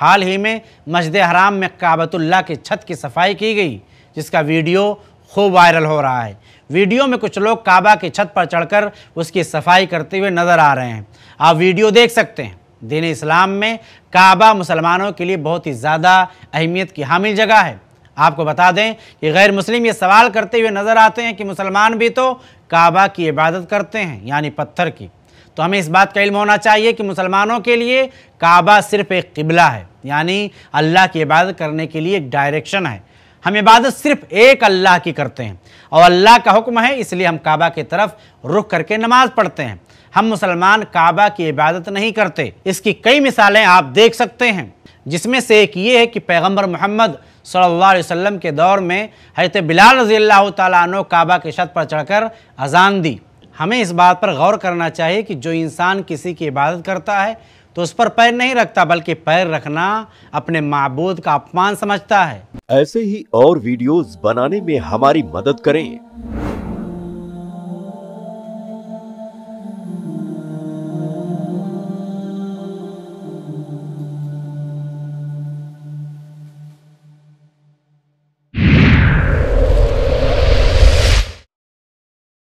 हाल ही में मस्जिद हराम में काबतुल्ला की छत की सफाई की गई जिसका वीडियो खूब वायरल हो रहा है वीडियो में कुछ लोग काबा की छत पर चढ़कर उसकी सफाई करते हुए नज़र आ रहे हैं आप वीडियो देख सकते हैं दीन इस्लाम में काबा मुसलमानों के लिए बहुत ही ज़्यादा अहमियत की हामिल जगह है आपको बता दें कि गैर मुस्लिम ये सवाल करते हुए नज़र आते हैं कि मुसलमान भी तो काबा की इबादत करते हैं यानी पत्थर की तो हमें इस बात का इल्म होना चाहिए कि मुसलमानों के लिए काबा सिर्फ एक किबला है यानी अल्लाह की इबादत करने के लिए एक डायरेक्शन है हम इबादत सिर्फ एक अल्लाह की करते हैं और अल्लाह का हुक्म है इसलिए हम काबा की तरफ रुख करके नमाज पढ़ते हैं हम मुसलमान काबा की इबादत नहीं करते इसकी कई मिसालें आप देख सकते हैं जिसमें से एक ये है कि पैगंबर मोहम्मद सल्लल्लाहु अलैहि वसल्लम के दौर में हजरत बिलाल रजी अल्लाह तु काबा के छत पर चढ़कर अजान दी हमें इस बात पर गौर करना चाहिए कि जो इंसान किसी की इबादत करता है तो उस पर पैर नहीं रखता बल्कि पैर रखना अपने मबूद का अपमान समझता है ऐसे ही और वीडियोस बनाने में हमारी मदद करें